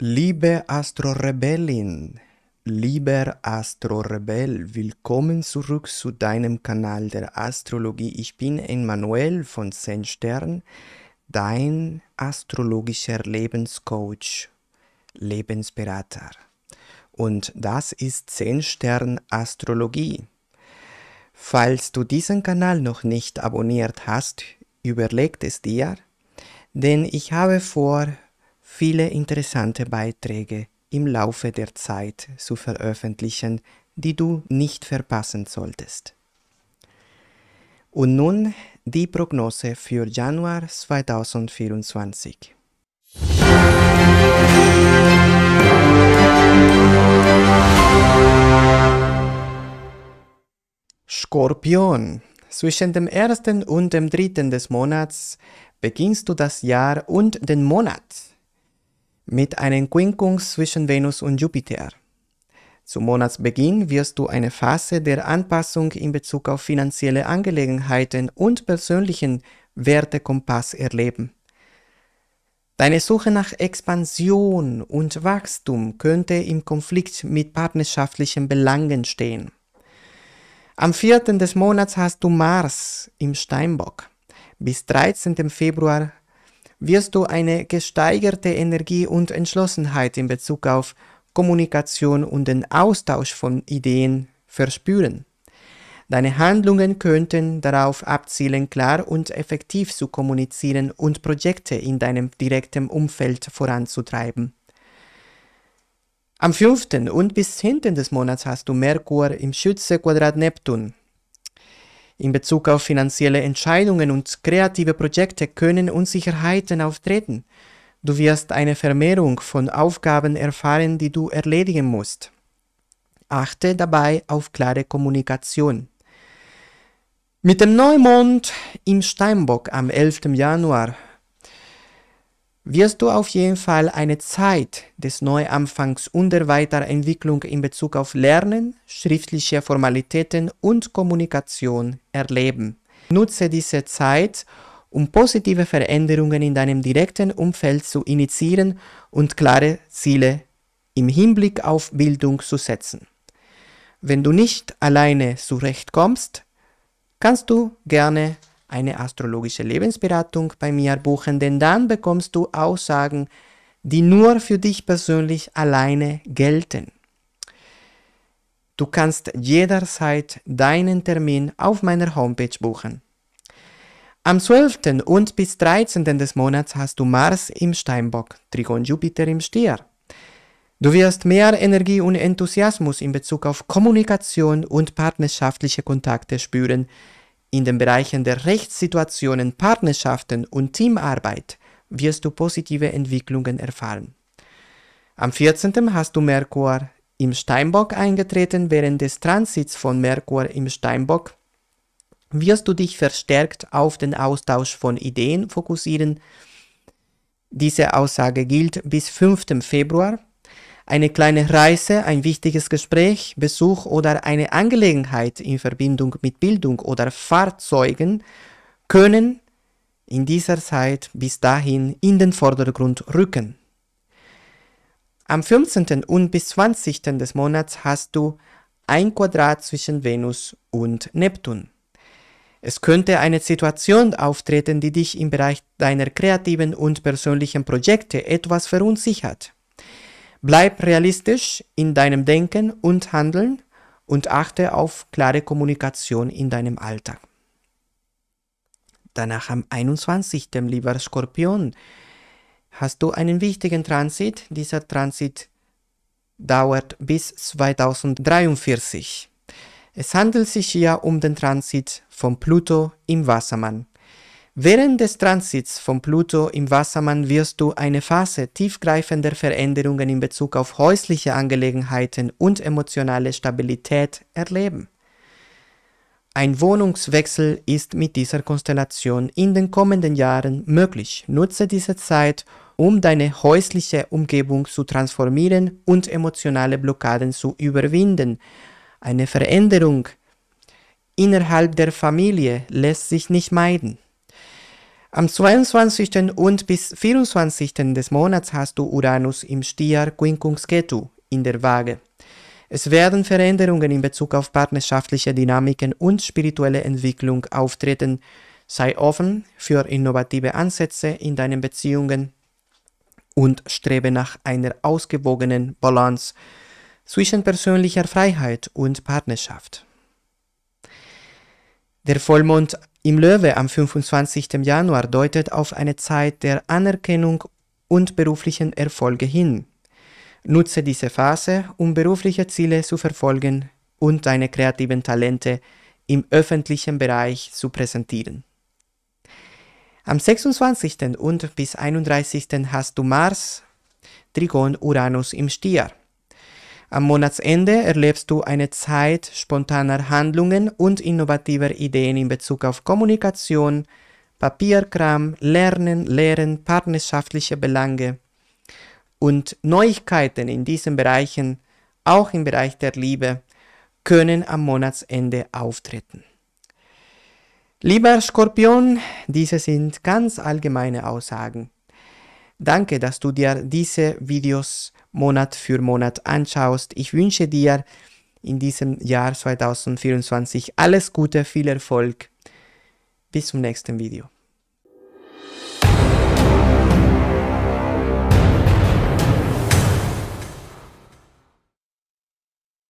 Liebe Astro Rebellin, lieber Astro Rebell, willkommen zurück zu deinem Kanal der Astrologie. Ich bin Emanuel von Zen Stern, dein astrologischer Lebenscoach, Lebensberater. Und das ist Zen Stern Astrologie. Falls du diesen Kanal noch nicht abonniert hast, überleg es dir, denn ich habe vor viele interessante Beiträge im Laufe der Zeit zu veröffentlichen, die du nicht verpassen solltest. Und nun die Prognose für Januar 2024. Skorpion. Zwischen dem ersten und dem dritten des Monats beginnst du das Jahr und den Monat mit einem Quinkung zwischen Venus und Jupiter. Zum Monatsbeginn wirst du eine Phase der Anpassung in Bezug auf finanzielle Angelegenheiten und persönlichen Wertekompass erleben. Deine Suche nach Expansion und Wachstum könnte im Konflikt mit partnerschaftlichen Belangen stehen. Am 4. des Monats hast du Mars im Steinbock. Bis 13. Februar wirst du eine gesteigerte Energie und Entschlossenheit in Bezug auf Kommunikation und den Austausch von Ideen verspüren. Deine Handlungen könnten darauf abzielen, klar und effektiv zu kommunizieren und Projekte in deinem direkten Umfeld voranzutreiben. Am 5. und bis 10. des Monats hast du Merkur im Schütze Quadrat Neptun. In Bezug auf finanzielle Entscheidungen und kreative Projekte können Unsicherheiten auftreten. Du wirst eine Vermehrung von Aufgaben erfahren, die du erledigen musst. Achte dabei auf klare Kommunikation. Mit dem Neumond im Steinbock am 11. Januar wirst du auf jeden Fall eine Zeit des Neuanfangs und der Weiterentwicklung in Bezug auf Lernen, schriftliche Formalitäten und Kommunikation erleben. Nutze diese Zeit, um positive Veränderungen in deinem direkten Umfeld zu initiieren und klare Ziele im Hinblick auf Bildung zu setzen. Wenn du nicht alleine zurechtkommst, kannst du gerne eine astrologische Lebensberatung bei mir buchen, denn dann bekommst du Aussagen, die nur für dich persönlich alleine gelten. Du kannst jederzeit deinen Termin auf meiner Homepage buchen. Am 12. und bis 13. des Monats hast du Mars im Steinbock, Trigon Jupiter im Stier. Du wirst mehr Energie und Enthusiasmus in Bezug auf Kommunikation und partnerschaftliche Kontakte spüren, in den Bereichen der Rechtssituationen, Partnerschaften und Teamarbeit wirst du positive Entwicklungen erfahren. Am 14. hast du Merkur im Steinbock eingetreten. Während des Transits von Merkur im Steinbock wirst du dich verstärkt auf den Austausch von Ideen fokussieren. Diese Aussage gilt bis 5. Februar eine kleine Reise, ein wichtiges Gespräch, Besuch oder eine Angelegenheit in Verbindung mit Bildung oder Fahrzeugen können in dieser Zeit bis dahin in den Vordergrund rücken. Am 15. und bis 20. des Monats hast du ein Quadrat zwischen Venus und Neptun. Es könnte eine Situation auftreten, die dich im Bereich deiner kreativen und persönlichen Projekte etwas verunsichert. Bleib realistisch in deinem Denken und Handeln und achte auf klare Kommunikation in deinem Alltag. Danach am 21. lieber Skorpion, hast du einen wichtigen Transit. Dieser Transit dauert bis 2043. Es handelt sich hier um den Transit von Pluto im Wassermann. Während des Transits von Pluto im Wassermann wirst du eine Phase tiefgreifender Veränderungen in Bezug auf häusliche Angelegenheiten und emotionale Stabilität erleben. Ein Wohnungswechsel ist mit dieser Konstellation in den kommenden Jahren möglich. Nutze diese Zeit, um deine häusliche Umgebung zu transformieren und emotionale Blockaden zu überwinden. Eine Veränderung innerhalb der Familie lässt sich nicht meiden. Am 22. und bis 24. des Monats hast du Uranus im Stier Quincunxetu in der Waage. Es werden Veränderungen in Bezug auf partnerschaftliche Dynamiken und spirituelle Entwicklung auftreten. Sei offen für innovative Ansätze in deinen Beziehungen und strebe nach einer ausgewogenen Balance zwischen persönlicher Freiheit und Partnerschaft. Der Vollmond im Löwe am 25. Januar deutet auf eine Zeit der Anerkennung und beruflichen Erfolge hin. Nutze diese Phase, um berufliche Ziele zu verfolgen und deine kreativen Talente im öffentlichen Bereich zu präsentieren. Am 26. und bis 31. hast du Mars, Trigon Uranus im Stier. Am Monatsende erlebst du eine Zeit spontaner Handlungen und innovativer Ideen in Bezug auf Kommunikation, Papierkram, Lernen, Lehren, partnerschaftliche Belange und Neuigkeiten in diesen Bereichen, auch im Bereich der Liebe, können am Monatsende auftreten. Lieber Skorpion, diese sind ganz allgemeine Aussagen. Danke, dass du dir diese Videos Monat für Monat anschaust. Ich wünsche dir in diesem Jahr 2024 alles Gute, viel Erfolg. Bis zum nächsten Video.